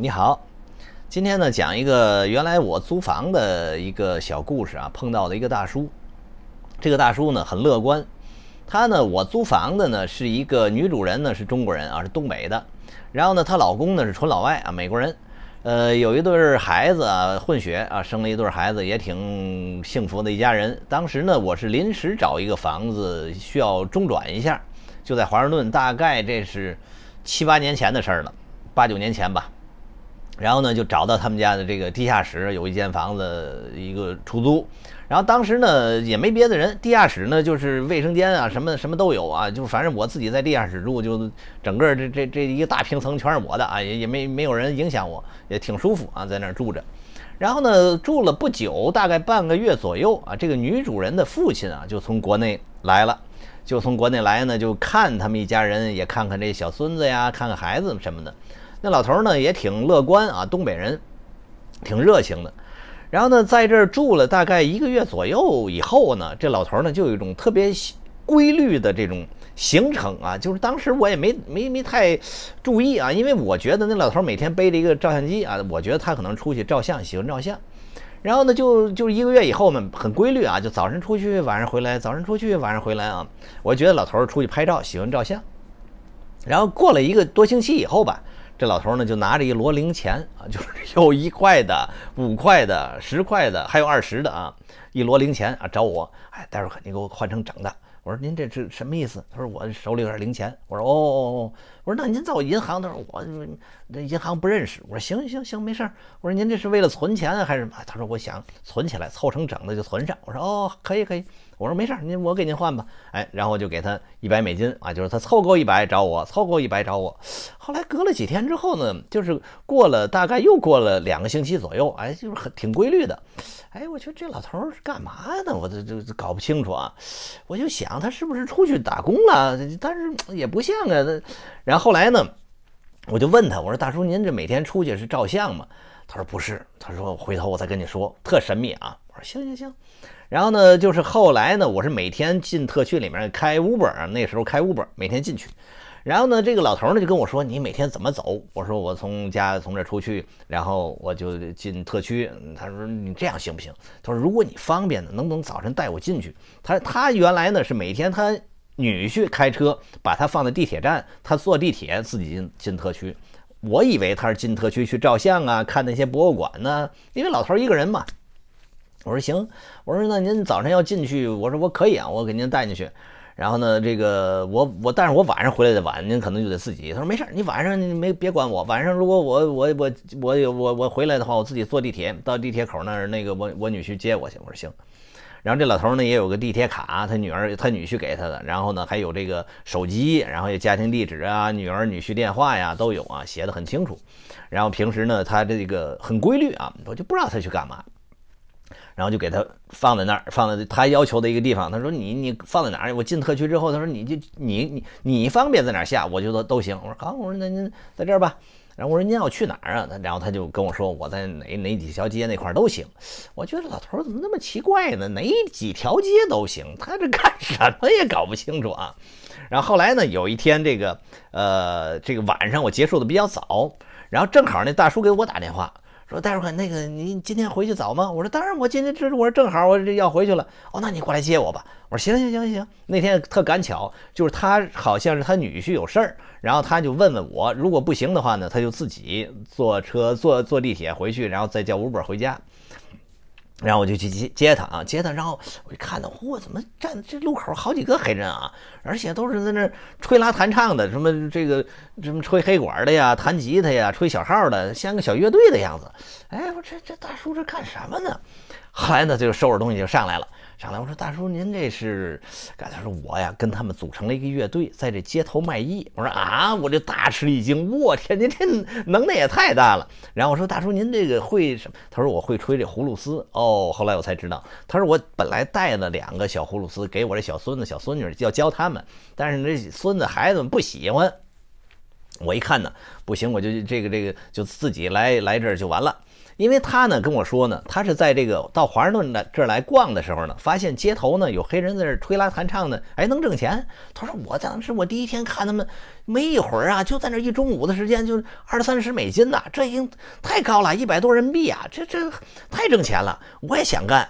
你好，今天呢讲一个原来我租房的一个小故事啊，碰到了一个大叔。这个大叔呢很乐观，他呢我租房的呢是一个女主人呢是中国人啊是东北的，然后呢她老公呢是纯老外啊美国人，呃有一对儿孩子啊混血啊生了一对儿孩子也挺幸福的一家人。当时呢我是临时找一个房子需要中转一下，就在华盛顿，大概这是七八年前的事儿了，八九年前吧。然后呢，就找到他们家的这个地下室，有一间房子，一个出租。然后当时呢，也没别的人。地下室呢，就是卫生间啊，什么什么都有啊。就反正我自己在地下室住，就整个这这这一个大平层全是我的啊，也也没没有人影响我，也挺舒服啊，在那儿住着。然后呢，住了不久，大概半个月左右啊，这个女主人的父亲啊，就从国内来了，就从国内来呢，就看他们一家人，也看看这小孙子呀，看看孩子什么的。那老头呢也挺乐观啊，东北人，挺热情的。然后呢，在这儿住了大概一个月左右以后呢，这老头呢就有一种特别规律的这种行程啊。就是当时我也没没没太注意啊，因为我觉得那老头每天背着一个照相机啊，我觉得他可能出去照相，喜欢照相。然后呢，就就一个月以后嘛，很规律啊，就早晨出去，晚上回来；早晨出去，晚上回来啊。我觉得老头出去拍照，喜欢照相。然后过了一个多星期以后吧。这老头呢，就拿着一摞零钱啊，就是有一块的、五块的、十块的，还有二十的啊，一摞零钱啊，找我，哎，待会儿肯定给我换成整的。我说您这这什么意思？他说我手里有点零钱。我说哦哦哦。我说那您在我银行？他说我那银行不认识。我说行行行，没事儿。我说您这是为了存钱还是什么？他说我想存起来，凑成整的就存上。我说哦，可以可以。我说没事儿，您我给您换吧。哎，然后我就给他一百美金啊，就是他凑够一百找我，凑够一百找我。后来隔了几天之后呢，就是过了大概又过了两个星期左右，哎，就是很挺规律的。哎，我觉得这老头是干嘛的？我这这搞不清楚啊。我就想。他是不是出去打工了？但是也不像啊。然后后来呢，我就问他，我说：“大叔，您这每天出去是照相吗？”他说：“不是。”他说：“回头我再跟你说，特神秘啊。”行行行，然后呢，就是后来呢，我是每天进特区里面开 Uber，那时候开 Uber，每天进去。然后呢，这个老头呢就跟我说：“你每天怎么走？”我说：“我从家从这出去，然后我就进特区。”他说：“你这样行不行？”他说：“如果你方便的，能不能早晨带我进去？”他他原来呢是每天他女婿开车把他放在地铁站，他坐地铁自己进进特区。我以为他是进特区去照相啊，看那些博物馆呢，因为老头一个人嘛。我说行，我说那您早晨要进去，我说我可以啊，我给您带进去。然后呢，这个我我，但是我晚上回来的晚，您可能就得自己。他说没事儿，你晚上你没别管我。晚上如果我我我我我我回来的话，我自己坐地铁到地铁口那儿，那个我我女婿接我去。我说行。然后这老头呢也有个地铁卡，他女儿他女婿给他的。然后呢还有这个手机，然后有家庭地址啊、女儿女婿电话呀都有啊，写的很清楚。然后平时呢他这个很规律啊，我就不知道他去干嘛。然后就给他放在那儿，放在他要求的一个地方。他说：“你你放在哪儿？我进特区之后，他说你就你你你方便在哪儿下，我就说都行。我说好，我说那您在这儿吧。然后我说您要去哪儿啊？然后他就跟我说我在哪哪几条街那块儿都行。我觉得老头怎么那么奇怪呢？哪几条街都行？他这干什么也搞不清楚啊。然后后来呢，有一天这个呃这个晚上我结束的比较早，然后正好那大叔给我打电话。说戴叔哥，那个您今天回去早吗？我说当然，我今天这我说正好，我这要回去了。哦，那你过来接我吧。我说行行行行行。那天特赶巧，就是他好像是他女婿有事儿，然后他就问问我，如果不行的话呢，他就自己坐车坐坐地铁回去，然后再叫五本回家。然后我就去接接他啊，接他。然后我一看呢，嚯，怎么站这路口好几个黑人啊？而且都是在那吹拉弹唱的，什么这个什么吹黑管的呀，弹吉他呀，吹小号的，像个小乐队的样子。哎，我这这大叔这干什么呢？后来呢，就收拾东西就上来了。上来我说大叔您这是，他说我呀跟他们组成了一个乐队，在这街头卖艺。我说啊我就大吃一惊，我天您这能耐也太大了。然后我说大叔您这个会什么？他说我会吹这葫芦丝哦。后来我才知道，他说我本来带了两个小葫芦丝给我这小孙子小孙女要教他们，但是这孙子孩子们不喜欢。我一看呢，不行我就这个这个就自己来来这儿就完了。因为他呢跟我说呢，他是在这个到华盛顿的这儿来逛的时候呢，发现街头呢有黑人在这吹拉弹唱呢，哎，能挣钱。他说我当时我第一天看他们，没一会儿啊，就在那一中午的时间就二三十美金呐，这已经太高了，一百多人民币啊，这这太挣钱了，我也想干。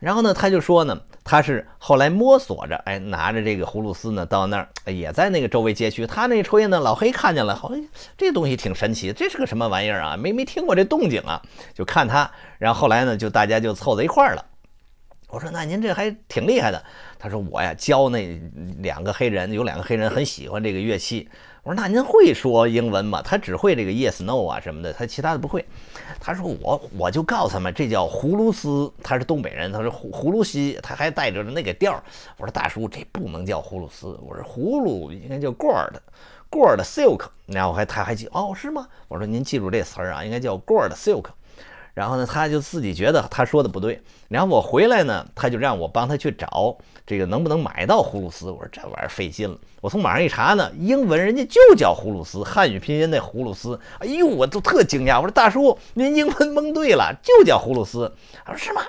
然后呢，他就说呢。他是后来摸索着，哎，拿着这个葫芦丝呢，到那儿也在那个周围街区。他那抽烟呢，老黑看见了，好像这东西挺神奇，这是个什么玩意儿啊？没没听过这动静啊，就看他。然后后来呢，就大家就凑在一块儿了。我说那您这还挺厉害的。他说我呀教那两个黑人，有两个黑人很喜欢这个乐器。我说那您会说英文吗？他只会这个 yes no 啊什么的，他其他的不会。他说我我就告诉他们这叫葫芦丝，他是东北人，他说葫葫芦丝，他还带着那个调儿。我说大叔这不能叫葫芦丝，我说葫芦应该叫 g o u r d g o a r d silk。然后还他还记哦是吗？我说您记住这词儿啊，应该叫 g o a r d silk。然后呢，他就自己觉得他说的不对。然后我回来呢，他就让我帮他去找这个能不能买到葫芦丝。我说这玩意儿费劲了。我从网上一查呢，英文人家就叫葫芦丝，汉语拼音那葫芦丝。哎呦，我都特惊讶。我说大叔，您英文蒙对了，就叫葫芦丝。他说是吗？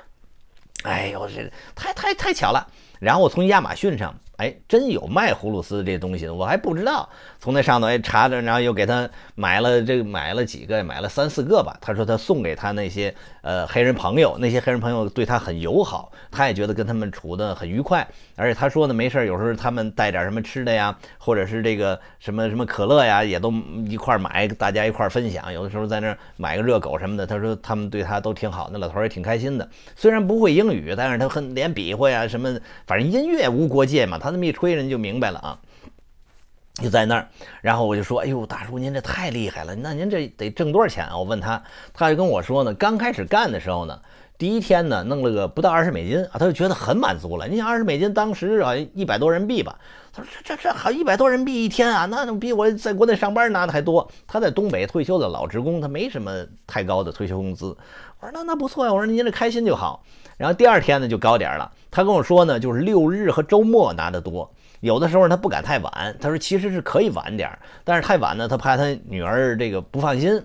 哎呦，这太太太巧了。然后我从亚马逊上。哎，真有卖葫芦丝这东西的，我还不知道。从那上头哎查着，然后又给他买了这买了几个，买了三四个吧。他说他送给他那些呃黑人朋友，那些黑人朋友对他很友好，他也觉得跟他们处得很愉快。而且他说呢，没事有时候他们带点什么吃的呀，或者是这个什么什么可乐呀，也都一块买，大家一块分享。有的时候在那买个热狗什么的，他说他们对他都挺好，那老头也挺开心的。虽然不会英语，但是他很连比划啊什么，反正音乐无国界嘛，他。那么一吹，人就明白了啊，就在那儿，然后我就说：“哎呦，大叔，您这太厉害了！那您这得挣多少钱啊？”我问他，他就跟我说呢：“刚开始干的时候呢，第一天呢弄了个不到二十美金啊，他就觉得很满足了。你想二十美金当时啊一百多人民币吧？他说这这这好一百多人民币一天啊，那比我在国内上班拿的还多。他在东北退休的老职工，他没什么太高的退休工资。我说那那不错呀，我说您这开心就好。然后第二天呢就高点了。”他跟我说呢，就是六日和周末拿得多，有的时候他不敢太晚。他说其实是可以晚点，但是太晚呢，他怕他女儿这个不放心，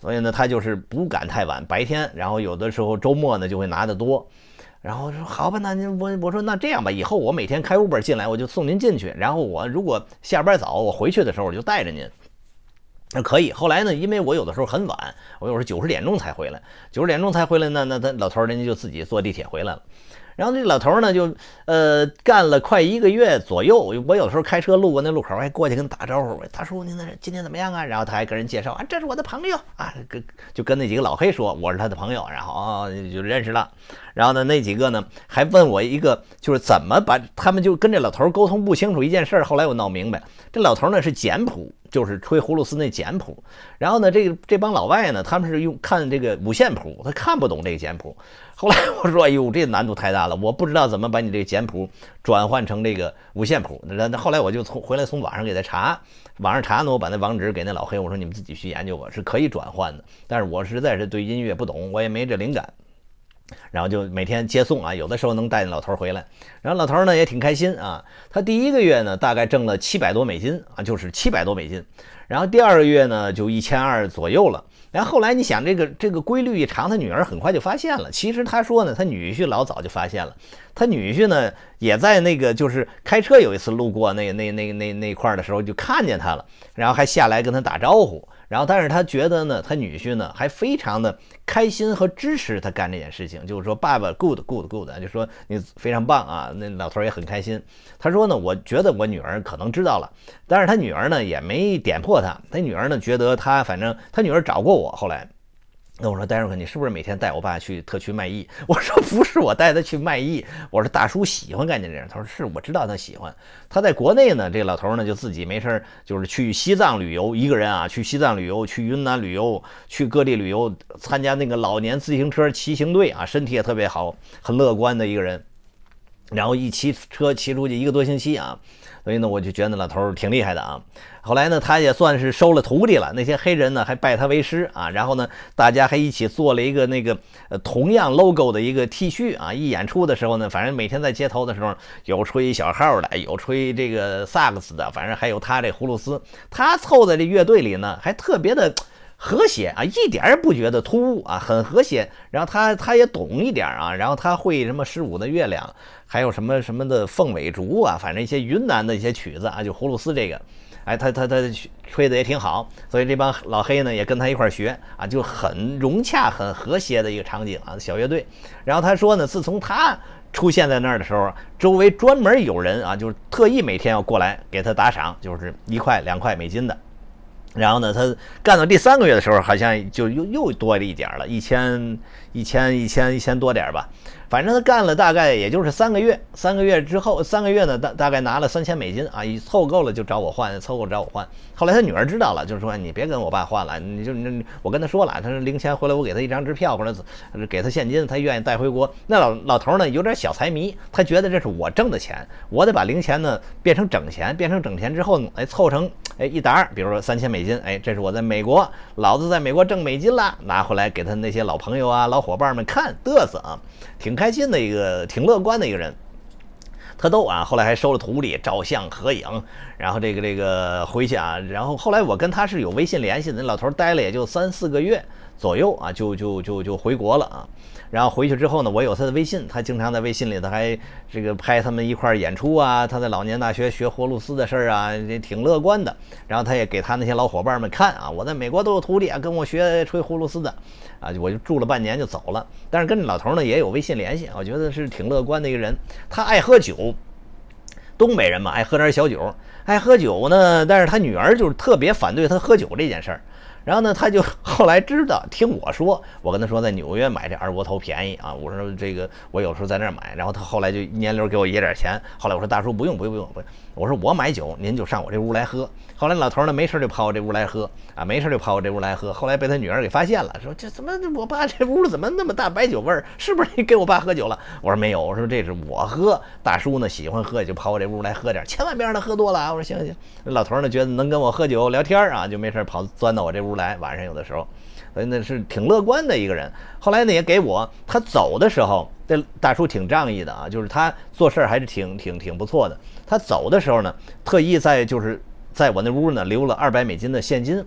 所以呢他就是不敢太晚白天，然后有的时候周末呢就会拿得多。然后说好吧，那您我我说那这样吧，以后我每天开 e 本进来我就送您进去，然后我如果下班早，我回去的时候我就带着您。那可以。后来呢，因为我有的时候很晚，我有时候九十点钟才回来，九十点钟才回来，那那他老头人家就自己坐地铁回来了。然后那老头呢，就呃干了快一个月左右。我有时候开车路过那路口，还过去跟他打招呼。大叔，您那今天怎么样啊？然后他还跟人介绍啊，这是我的朋友啊，跟就跟那几个老黑说我是他的朋友，然后就认识了。然后呢，那几个呢还问我一个，就是怎么把他们就跟这老头沟通不清楚一件事。后来我闹明白，这老头呢是简谱，就是吹葫芦丝那简谱。然后呢，这个这帮老外呢，他们是用看这个五线谱，他看不懂这个简谱。后来我说，哎呦，这难度太大了，我不知道怎么把你这个简谱转换成这个五线谱。那那后来我就从回来从网上给他查，网上查呢，我把那网址给那老黑，我说你们自己去研究吧，是可以转换的。但是我实在是对音乐不懂，我也没这灵感。然后就每天接送啊，有的时候能带老头回来，然后老头呢也挺开心啊。他第一个月呢大概挣了七百多美金啊，就是七百多美金。然后第二个月呢就一千二左右了。然后后来你想这个这个规律一长，他女儿很快就发现了。其实他说呢，他女婿老早就发现了。他女婿呢也在那个就是开车有一次路过那那那那那块儿的时候就看见他了，然后还下来跟他打招呼。然后，但是他觉得呢，他女婿呢还非常的开心和支持他干这件事情，就是说爸爸 good good good，就说你非常棒啊，那老头也很开心。他说呢，我觉得我女儿可能知道了，但是他女儿呢也没点破他，他女儿呢觉得他反正他女儿找过我，后来。那我说，戴克，你是不是每天带我爸去特区卖艺？我说不是，我带他去卖艺。我说大叔喜欢干这事儿。他说是，我知道他喜欢。他在国内呢，这老头呢就自己没事儿，就是去西藏旅游，一个人啊，去西藏旅游，去云南旅游，去各地旅游，参加那个老年自行车骑行队啊，身体也特别好，很乐观的一个人。然后一骑车骑出去一个多星期啊，所以呢，我就觉得那老头儿挺厉害的啊。后来呢，他也算是收了徒弟了，那些黑人呢还拜他为师啊。然后呢，大家还一起做了一个那个呃同样 logo 的一个 T 恤啊。一演出的时候呢，反正每天在街头的时候，有吹小号的，有吹这个萨克斯的，反正还有他这葫芦丝，他凑在这乐队里呢，还特别的。和谐啊，一点也不觉得突兀啊，很和谐。然后他他也懂一点啊，然后他会什么十五的月亮，还有什么什么的凤尾竹啊，反正一些云南的一些曲子啊，就葫芦丝这个，哎，他他他吹的也挺好。所以这帮老黑呢也跟他一块学啊，就很融洽、很和谐的一个场景啊，小乐队。然后他说呢，自从他出现在那儿的时候，周围专门有人啊，就是特意每天要过来给他打赏，就是一块两块美金的。然后呢，他干到第三个月的时候，好像就又又多了一点了，一千一千一千一千多点吧。反正他干了大概也就是三个月，三个月之后，三个月呢大大概拿了三千美金啊，一凑够了就找我换，凑够找我换。后来他女儿知道了，就是说你别跟我爸换了，你就你我跟他说了，他说零钱回来我给他一张支票或者给他现金，他愿意带回国。那老老头呢有点小财迷，他觉得这是我挣的钱，我得把零钱呢变成整钱，变成整钱之后呢，哎凑成哎一沓，比如说三千美金，哎这是我在美国，老子在美国挣美金了，拿回来给他那些老朋友啊老伙伴们看嘚瑟啊，挺开。开心的一个，挺乐观的一个人，特逗啊！后来还收了徒弟，照相合影，然后这个这个回去啊，然后后来我跟他是有微信联系的，那老头待了也就三四个月。左右啊，就就就就回国了啊。然后回去之后呢，我有他的微信，他经常在微信里头还这个拍他们一块儿演出啊，他在老年大学学葫芦丝的事儿啊，挺乐观的。然后他也给他那些老伙伴们看啊，我在美国都有徒弟啊，跟我学吹葫芦丝的啊。我就住了半年就走了，但是跟老头呢也有微信联系，我觉得是挺乐观的一个人。他爱喝酒，东北人嘛爱喝点小酒，爱喝酒呢，但是他女儿就是特别反对他喝酒这件事儿。然后呢，他就后来知道听我说，我跟他说在纽约买这二锅头便宜啊。我说这个我有时候在那儿买，然后他后来就一年流给我爷点钱。后来我说大叔不用不用不用。我说我买酒，您就上我这屋来喝。后来老头呢，没事就跑我这屋来喝啊，没事就跑我这屋来喝。后来被他女儿给发现了，说这怎么我爸这屋怎么那么大白酒味儿？是不是你给我爸喝酒了？我说没有，我说这是我喝。大叔呢喜欢喝，就跑我这屋来喝点，千万别让他喝多了啊。我说行行。老头呢觉得能跟我喝酒聊天啊，就没事跑钻到我这屋来。晚上有的时候。所以那是挺乐观的一个人，后来呢也给我。他走的时候，这大叔挺仗义的啊，就是他做事儿还是挺挺挺不错的。他走的时候呢，特意在就是在我那屋呢留了二百美金的现金。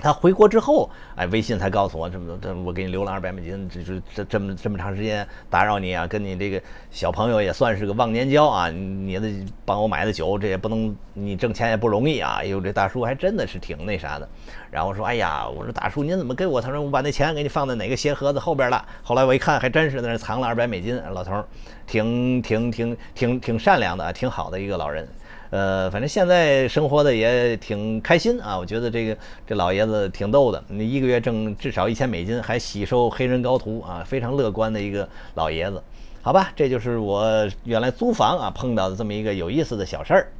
他回国之后，哎，微信才告诉我，这么这我给你留了二百美金，这这这这么这么长时间打扰你啊，跟你这个小朋友也算是个忘年交啊，你的帮我买的酒，这也不能你挣钱也不容易啊，哎呦，这大叔还真的是挺那啥的。然后说，哎呀，我说大叔您怎么给我？他说我把那钱给你放在哪个鞋盒子后边了。后来我一看还真是在那藏了二百美金，老头儿挺挺挺挺挺善良的，挺好的一个老人。呃，反正现在生活的也挺开心啊，我觉得这个这老爷子挺逗的，你一个月挣至少一千美金，还喜收黑人高徒啊，非常乐观的一个老爷子，好吧，这就是我原来租房啊碰到的这么一个有意思的小事儿。